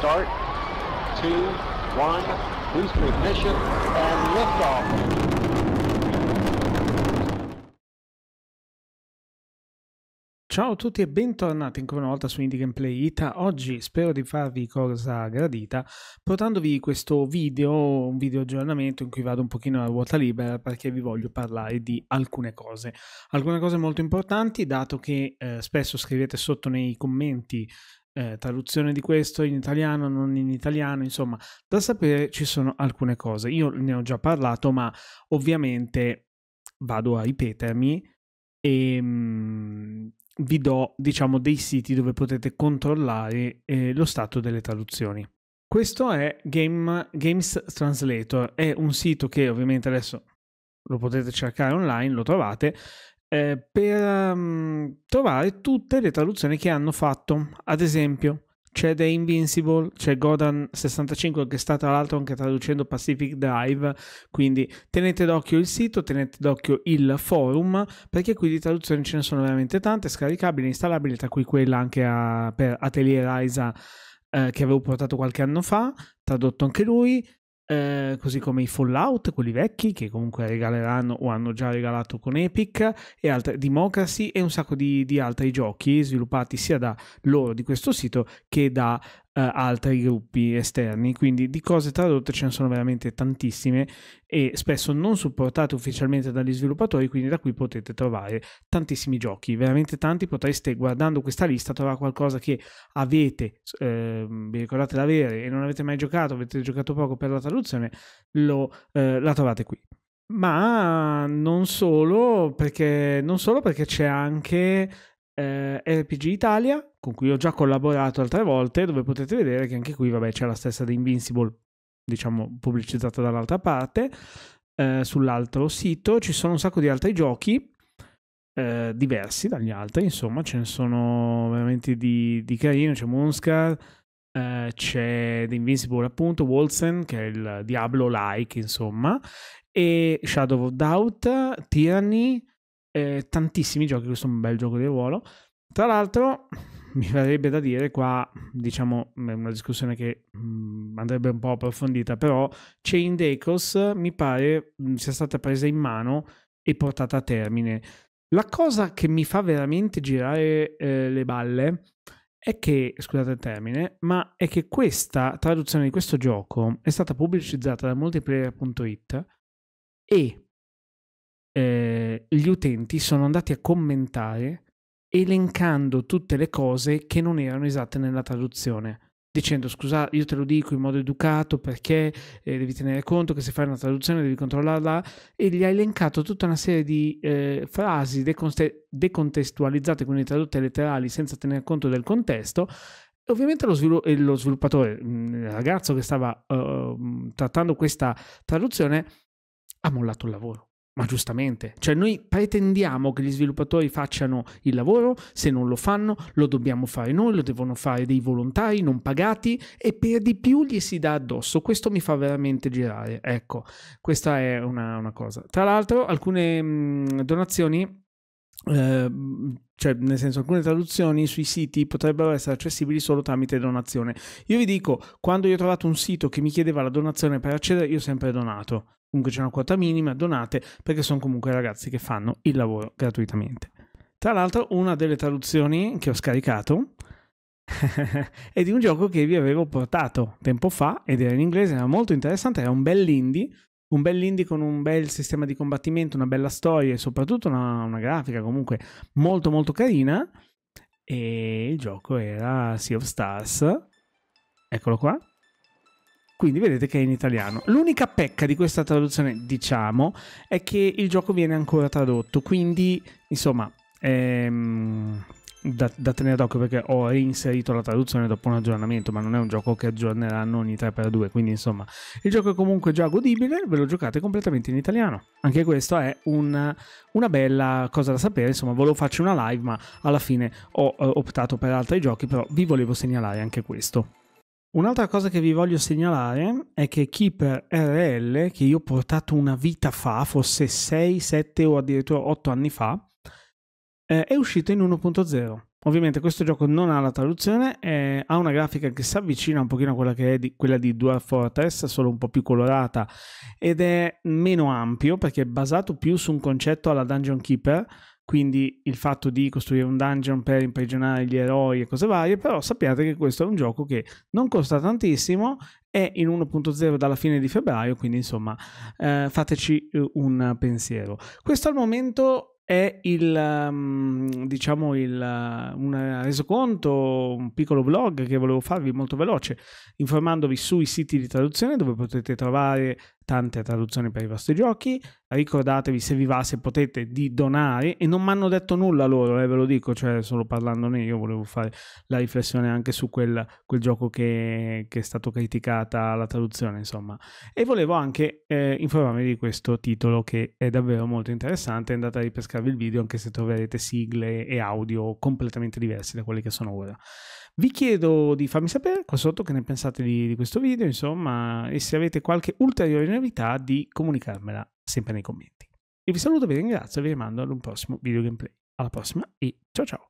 start, two, one, boost ignition, and liftoff. Ciao a tutti e bentornati ancora una volta su Indie Gameplay Ita. Oggi spero di farvi cosa gradita portandovi questo video, un video aggiornamento in cui vado un pochino a ruota libera perché vi voglio parlare di alcune cose. Alcune cose molto importanti dato che eh, spesso scrivete sotto nei commenti eh, traduzione di questo in italiano, non in italiano, insomma, da sapere ci sono alcune cose. Io ne ho già parlato, ma ovviamente vado a ripetermi e mh, mm, vi do, diciamo, dei siti dove potete controllare eh, lo stato delle traduzioni. Questo è Game, Games Translator, è un sito che ovviamente adesso lo potete cercare online, lo trovate, eh, per um, trovare tutte le traduzioni che hanno fatto. Ad esempio, c'è The Invincible, c'è Godan 65 che sta tra l'altro anche traducendo Pacific Drive, quindi tenete d'occhio il sito, tenete d'occhio il forum, perché qui di traduzioni ce ne sono veramente tante, scaricabili, installabili, tra cui quella anche a, per Atelier Raisa eh, che avevo portato qualche anno fa, tradotto anche lui, eh, così come i Fallout, quelli vecchi, che comunque regaleranno o hanno già regalato con Epic, e altre, Democracy e un sacco di, di altri giochi sviluppati sia da loro di questo sito che da eh, altri gruppi esterni, quindi di cose tradotte ce ne sono veramente tantissime e spesso non supportate ufficialmente dagli sviluppatori, quindi da qui potete trovare tantissimi giochi, veramente tanti, potreste guardando questa lista trovare qualcosa che avete, eh, vi ricordate di avere e non avete mai giocato, avete giocato poco per la traduzione, lo, eh, la trovate qui. Ma non solo, perché, non solo perché c'è anche eh, RPG Italia, con cui ho già collaborato altre volte, dove potete vedere che anche qui, vabbè, c'è la stessa di Invincible, diciamo, pubblicizzata dall'altra parte, eh, sull'altro sito. Ci sono un sacco di altri giochi, eh, diversi dagli altri, insomma, ce ne sono veramente di, di carino, c'è Monscar, eh, c'è The Invincible appunto, Wolsen, che è il Diablo-like, insomma, e Shadow of Doubt, Tyranny, eh, tantissimi giochi, questo è un bel gioco di ruolo. Tra l'altro, mi verrebbe da dire qua, diciamo, è una discussione che mh, mm, andrebbe un po' approfondita, però Chain Decos mi pare mh, mm, sia stata presa in mano e portata a termine. La cosa che mi fa veramente girare eh, le balle è che, scusate il termine, ma è che questa traduzione di questo gioco è stata pubblicizzata da multiplayer.it e eh, gli utenti sono andati a commentare elencando tutte le cose che non erano esatte nella traduzione dicendo scusa io te lo dico in modo educato perché eh, devi tenere conto che se fai una traduzione devi controllarla e gli ha elencato tutta una serie di eh, frasi deconte- decontestualizzate quindi tradotte letterali senza tener conto del contesto e ovviamente lo, svilu- lo sviluppatore mm, il ragazzo che stava uh, trattando questa traduzione ha mollato il lavoro ma giustamente, cioè noi pretendiamo che gli sviluppatori facciano il lavoro, se non lo fanno lo dobbiamo fare noi, lo devono fare dei volontari non pagati e per di più gli si dà addosso. Questo mi fa veramente girare. Ecco, questa è una, una cosa. Tra l'altro alcune mh, donazioni eh, cioè nel senso alcune traduzioni sui siti potrebbero essere accessibili solo tramite donazione. Io vi dico, quando io ho trovato un sito che mi chiedeva la donazione per accedere, io ho sempre donato comunque c'è una quota minima, donate perché sono comunque ragazzi che fanno il lavoro gratuitamente. Tra l'altro una delle traduzioni che ho scaricato è di un gioco che vi avevo portato tempo fa ed era in inglese, era molto interessante, era un bel indie, un bel indie con un bel sistema di combattimento, una bella storia e soprattutto una, una grafica comunque molto molto carina e il gioco era Sea of Stars, eccolo qua, quindi vedete che è in italiano. L'unica pecca di questa traduzione, diciamo, è che il gioco viene ancora tradotto, quindi insomma... Ehm... Da, da, tenere d'occhio perché ho reinserito la traduzione dopo un aggiornamento, ma non è un gioco che aggiorneranno ogni 3x2, quindi insomma il gioco è comunque già godibile, ve lo giocate completamente in italiano. Anche questo è un, una bella cosa da sapere, insomma volevo farci una live, ma alla fine ho eh, optato per altri giochi, però vi volevo segnalare anche questo. Un'altra cosa che vi voglio segnalare è che Keeper RL, che io ho portato una vita fa, forse 6, 7 o addirittura 8 anni fa, eh, è uscito in 1.0. Ovviamente questo gioco non ha la traduzione, eh, ha una grafica che si avvicina un pochino a quella che è di, quella di Dual Fortress, solo un po' più colorata ed è meno ampio perché è basato più su un concetto alla Dungeon Keeper, quindi il fatto di costruire un dungeon per imprigionare gli eroi e cose varie, però sappiate che questo è un gioco che non costa tantissimo, è in 1.0 dalla fine di febbraio, quindi insomma eh, fateci eh, un pensiero. Questo al momento è il, mm, diciamo, il, eh, un resoconto, un piccolo vlog che volevo farvi molto veloce, informandovi sui siti di traduzione dove potete trovare tante traduzioni per i vostri giochi. Ricordatevi se vi va, se potete, di donare. E non mi hanno detto nulla loro, eh, ve lo dico, cioè solo parlandone io volevo fare la riflessione anche su quel, quel gioco che, che, è stato criticata la traduzione, insomma. E volevo anche eh, informarvi di questo titolo che è davvero molto interessante. Andate a ripescarvi il video anche se troverete sigle e audio completamente diversi da quelli che sono ora. Vi chiedo di farmi sapere qua sotto che ne pensate di, di questo video, insomma, e se avete qualche ulteriore novità di comunicarmela sempre nei commenti. E vi saluto, vi ringrazio e vi rimando ad un prossimo video gameplay. Alla prossima e ciao ciao!